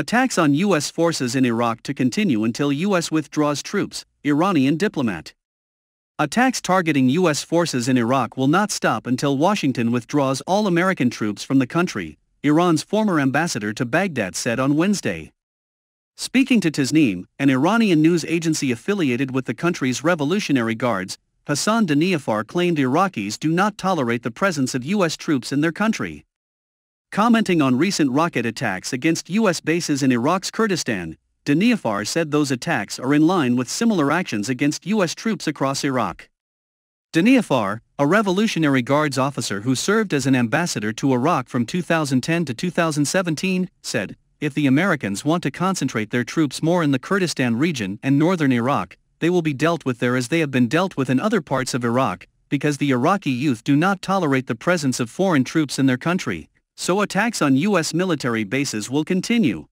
Attacks on U.S. forces in Iraq to continue until U.S. withdraws troops, Iranian diplomat. Attacks targeting U.S. forces in Iraq will not stop until Washington withdraws all American troops from the country, Iran's former ambassador to Baghdad said on Wednesday. Speaking to Tasneem, an Iranian news agency affiliated with the country's Revolutionary Guards, Hassan Daniafar claimed Iraqis do not tolerate the presence of U.S. troops in their country. Commenting on recent rocket attacks against U.S. bases in Iraq's Kurdistan, Daniafar said those attacks are in line with similar actions against U.S. troops across Iraq. Daniafar, a Revolutionary Guards officer who served as an ambassador to Iraq from 2010 to 2017, said, if the Americans want to concentrate their troops more in the Kurdistan region and northern Iraq, they will be dealt with there as they have been dealt with in other parts of Iraq, because the Iraqi youth do not tolerate the presence of foreign troops in their country, so attacks on U.S. military bases will continue.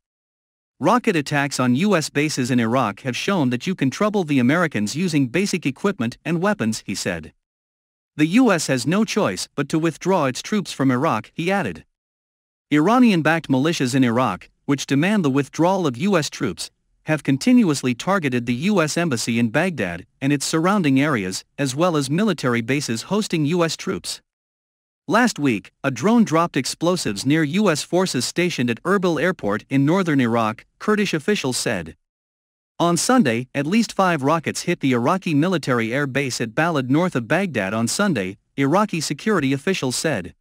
Rocket attacks on U.S. bases in Iraq have shown that you can trouble the Americans using basic equipment and weapons, he said. The U.S. has no choice but to withdraw its troops from Iraq, he added. Iranian-backed militias in Iraq, which demand the withdrawal of U.S. troops, have continuously targeted the U.S. Embassy in Baghdad and its surrounding areas, as well as military bases hosting U.S. troops. Last week, a drone dropped explosives near U.S. forces stationed at Erbil Airport in northern Iraq, Kurdish officials said. On Sunday, at least five rockets hit the Iraqi military air base at Balad north of Baghdad on Sunday, Iraqi security officials said.